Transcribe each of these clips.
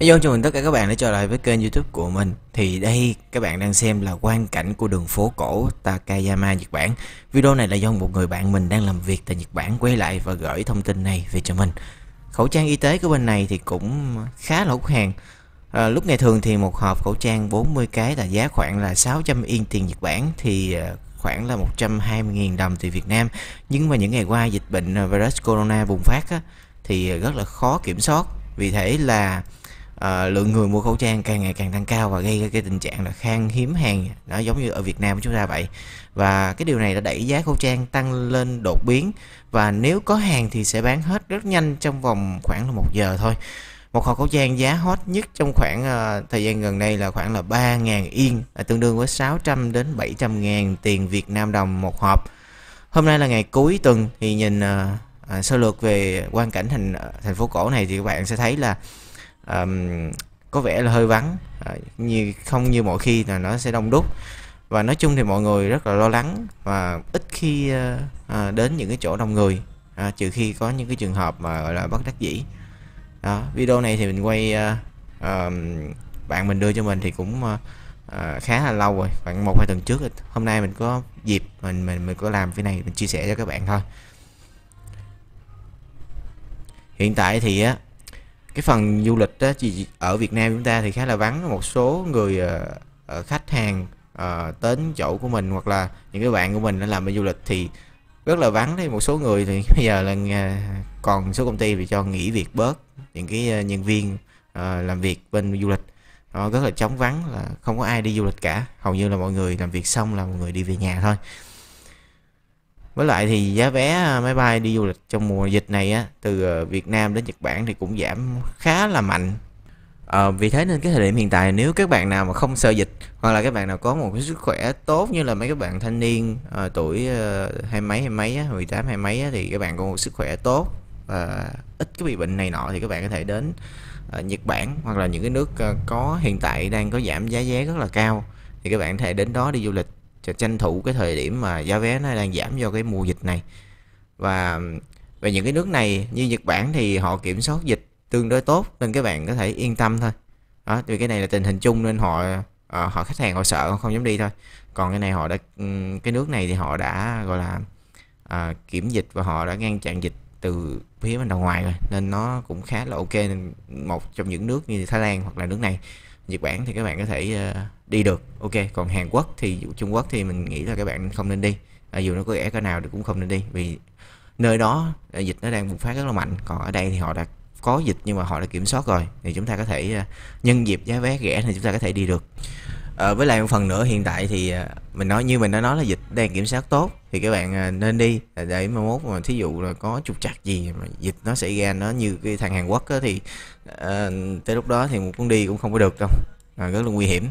Hello chào mừng tất cả các bạn đã trở lại với kênh youtube của mình Thì đây các bạn đang xem là quang cảnh của đường phố cổ Takayama, Nhật Bản Video này là do một người bạn mình đang làm việc tại Nhật Bản quay lại và gửi thông tin này về cho mình Khẩu trang y tế của bên này thì cũng khá là hút hàng à, Lúc ngày thường thì một hộp khẩu trang 40 cái là giá khoảng là 600 yên tiền Nhật Bản Thì à, khoảng là 120.000 đồng từ Việt Nam Nhưng mà những ngày qua dịch bệnh à, virus corona bùng phát á, thì à, rất là khó kiểm soát Vì thế là à, lượng người mua khẩu trang càng ngày càng tăng cao và gây ra cái tình trạng là khan hiếm hàng nó giống như ở Việt Nam của chúng ta vậy và cái điều này đã đẩy giá khẩu trang tăng lên đột biến và nếu có hàng thì sẽ bán hết rất nhanh trong vòng khoảng là một giờ thôi một hộp khẩu trang giá hot nhất trong khoảng uh, thời gian gần đây là khoảng là 3.000 yên à, tương đương với 600 đến 700 ngàn tiền Việt Nam đồng một hộp hôm nay là ngày cuối tuần thì nhìn uh, uh, sơ lược về quan cảnh thành uh, thành phố cổ này thì các bạn sẽ thấy là um, có vẻ là hơi vắng à, như không như mọi khi là nó sẽ đông đúc và nói chung thì mọi người rất là lo lắng và ít khi à, đến những cái chỗ đông người à, trừ khi có những cái trường hợp mà gọi là bất đắc dĩ đó, video này thì mình quay à, à, bạn mình đưa cho mình thì cũng à, khá là lâu rồi khoảng một hai tuần trước hôm nay mình có dịp mình mình mình có làm cái này mình chia sẻ cho các bạn thôi hiện tại thì á cái phần du lịch đó chỉ ở Việt Nam chúng ta thì khá là vắng một số người uh, khách hàng uh, đến chỗ của mình hoặc là những cái bạn của mình đã làm bên du lịch thì rất là vắng đấy một số người thì bây giờ là còn số công ty bị cho nghỉ việc bớt những cái nhân viên uh, làm việc bên du lịch nó rất là chóng vắng là không có ai đi du lịch cả hầu như là mọi người làm việc xong là mọi người đi về nhà thôi với lại thì giá vé à, máy bay đi du lịch trong mùa dịch này á, từ ờ, Việt Nam đến Nhật Bản thì cũng giảm khá là mạnh à, vì thế nên cái thời điểm hiện tại nếu các bạn nào mà không sợ dịch hoặc là các bạn nào có một cái sức khỏe tốt như là mấy các bạn thanh niên à, tuổi hai mấy hai mấy á, tám hai mấy á, thì các bạn có một sức khỏe tốt và ít cái bị bệnh này nọ thì các bạn có thể đến à, Nhật Bản hoặc là những cái nước có hiện tại đang có giảm giá vé rất là cao thì các bạn có thể đến đó đi du lịch tranh thủ cái thời điểm mà giá vé nó đang giảm do cái mùa dịch này và về những cái nước này như Nhật Bản thì họ kiểm soát dịch tương đối tốt nên các bạn có thể yên tâm thôi đó vì cái này là tình hình chung nên họ à, họ khách hàng họ sợ họ không dám đi thôi còn cái này họ đã ừ, cái nước này thì họ đã gọi là à, kiểm dịch và họ đã ngăn chặn dịch từ phía bên đầu ngoài rồi nên nó cũng khá là ok nên một trong những nước như Thái Lan hoặc là nước này Nhật Bản thì các bạn có thể ờ, đi được ok còn Hàn Quốc thì Trung Quốc thì mình nghĩ là các bạn không nên đi à, dù nó có rẻ cỡ nào thì cũng không nên đi vì nơi đó ờ, dịch nó đang bùng phát rất là mạnh còn ở đây thì họ đã có dịch nhưng mà họ đã kiểm soát rồi thì chúng ta có thể ờ, nhân dịp giá vé rẻ thì chúng ta có thể đi được à, với lại một phần nữa hiện tại thì ờ, mình nói như mình đã nói là dịch đang kiểm soát tốt thì các bạn ờ, nên đi để mà mốt mà thí dụ là có trục trặc gì mà dịch nó xảy ra nó như cái thằng Hàn Quốc á, thì à, tới lúc đó thì một con đi cũng không có được đâu à, rất là nguy hiểm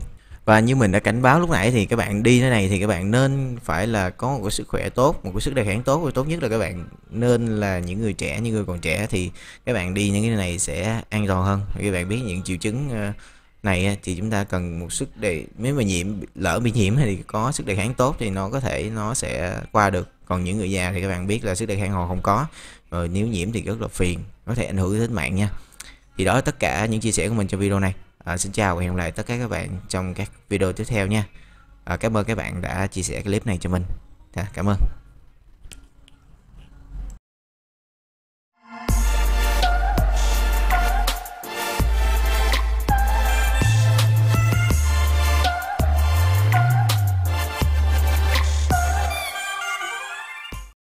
và như mình đã cảnh báo lúc nãy thì các bạn đi thế này thì các bạn nên phải là có một cái sức khỏe tốt một cái sức đề kháng tốt và tốt nhất là các bạn nên là những người trẻ những người còn trẻ thì các bạn đi những cái này sẽ an toàn hơn các bạn biết những triệu chứng này thì chúng ta cần một sức đề nếu mà nhiễm lỡ bị nhiễm thì có sức đề kháng tốt thì nó có thể nó sẽ qua được còn những người già thì các bạn biết là sức đề kháng họ không có rồi nếu nhiễm thì rất là phiền có thể ảnh hưởng đến mạng nha thì đó là tất cả những chia sẻ của mình cho video này à, xin chào và hẹn gặp lại tất cả các bạn trong các video tiếp theo nha à, cảm ơn các bạn đã chia sẻ clip này cho mình à, cảm ơn